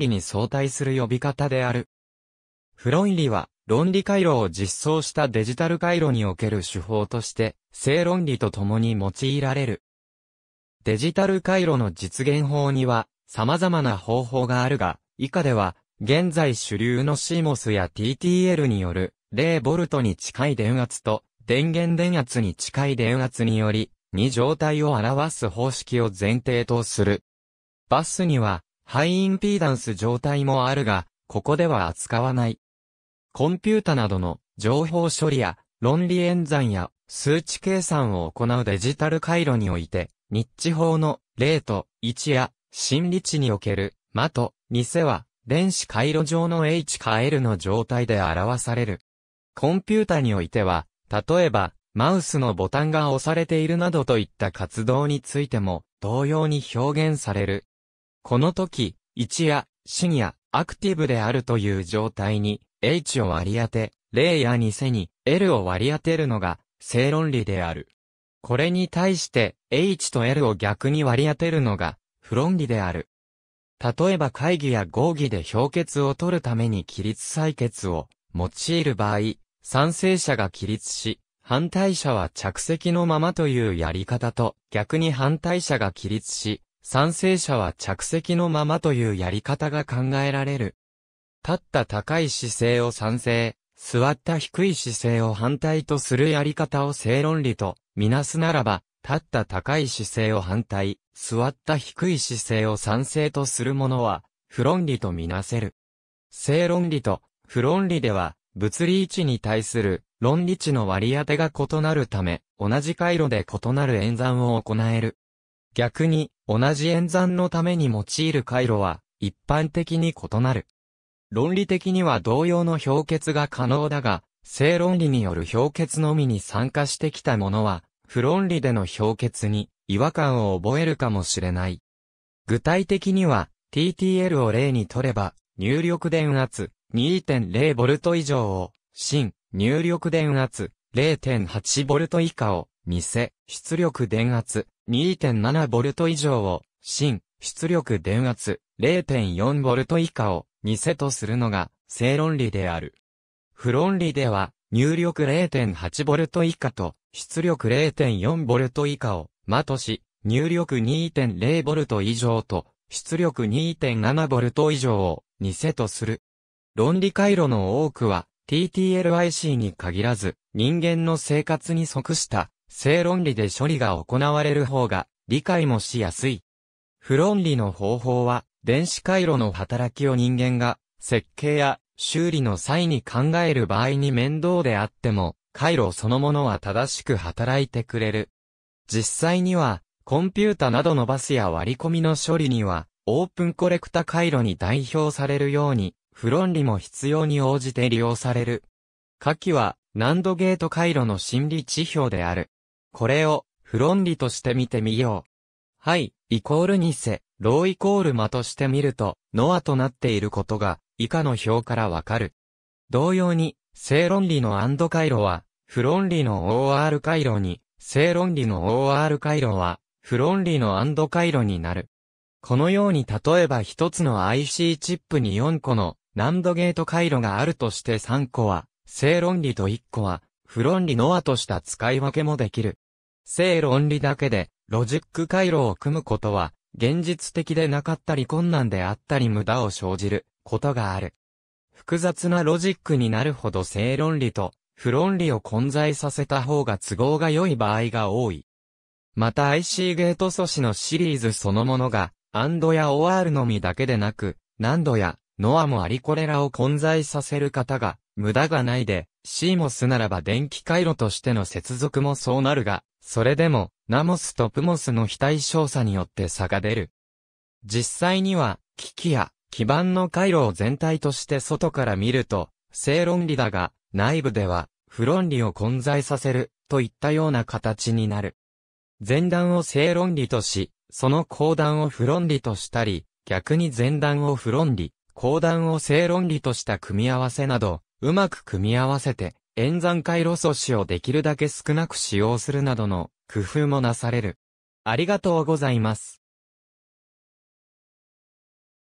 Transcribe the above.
理に相対する呼び方である。フロイリは、論理回路を実装したデジタル回路における手法として、正論理と共に用いられる。デジタル回路の実現法には、様々な方法があるが、以下では、現在主流の CMOS や TTL による、0V に近い電圧と、電源電圧に近い電圧により、2状態を表す方式を前提とする。バスには、ハイインピーダンス状態もあるが、ここでは扱わない。コンピュータなどの情報処理や論理演算や数値計算を行うデジタル回路において、日地法の0と1や心理値におけるまと偽は電子回路上の H か L の状態で表される。コンピュータにおいては、例えば、マウスのボタンが押されているなどといった活動についても、同様に表現されるこの時、一夜、深夜、アクティブであるという状態に、H を割り当て、0や偽に L を割り当てるのが、正論理である。これに対して、H と L を逆に割り当てるのが、不論理である。例えば会議や合議で評決を取るために規律採決を用いる場合、賛成者が起立し、反対者は着席のままというやり方と、逆に反対者が起立し、賛成者は着席のままというやり方が考えられる。立った高い姿勢を賛成、座った低い姿勢を反対とするやり方を正論理とみなすならば、立った高い姿勢を反対、座った低い姿勢を賛成とするものは、不論理とみなせる。正論理と不論理では、物理値に対する論理値の割り当てが異なるため、同じ回路で異なる演算を行える。逆に、同じ演算のために用いる回路は、一般的に異なる。論理的には同様の評決が可能だが、正論理による評決のみに参加してきたものは、不論理での評決に違和感を覚えるかもしれない。具体的には、TTL を例にとれば、入力電圧 2.0V 以上を、新、入力電圧 0.8V 以下を、偽、出力電圧 2.7V 以上を、新、出力電圧 0.4V 以下を、2セとするのが、正論理である。不論理では、入力 0.8V 以下と、出力 0.4V 以下を、まとし、入力 2.0V 以上と、出力 2.7V 以上を、2セとする。論理回路の多くは、TTLIC に限らず、人間の生活に即した正論理で処理が行われる方が理解もしやすい。不論理の方法は、電子回路の働きを人間が設計や修理の際に考える場合に面倒であっても、回路そのものは正しく働いてくれる。実際には、コンピュータなどのバスや割り込みの処理には、オープンコレクタ回路に代表されるように、不論理も必要に応じて利用される。下記は、難度ゲート回路の心理指標である。これを、フロンリとして見てみよう。はい、イコールニセ、ローイコール間として見ると、ノアとなっていることが、以下の表からわかる。同様に、正論理のアンド回路は、フロン理の OR 回路に、正論理の OR 回路は、フロン理のアンド回路になる。このように例えば一つの IC チップに4個のランドゲート回路があるとして3個は、正論理と1個は、フロン理ノアとした使い分けもできる。正論理だけで、ロジック回路を組むことは、現実的でなかったり困難であったり無駄を生じることがある。複雑なロジックになるほど正論理と不論理を混在させた方が都合が良い場合が多い。また IC ゲート素子のシリーズそのものが、アンドや OR のみだけでなく、何度やノアもありこれらを混在させる方が、無駄がないで、CMOS ならば電気回路としての接続もそうなるが、それでも、ナモスとプモスの非対称さによって差が出る。実際には、機器や基板の回路を全体として外から見ると、正論理だが、内部では、不論理を混在させる、といったような形になる。前段を正論理とし、その後段を不論理としたり、逆に前段を不論理、後段を正論理とした組み合わせなど、うまく組み合わせて、演算回路素子をできるだけ少なく使用するなどの工夫もなされる。ありがとうございます。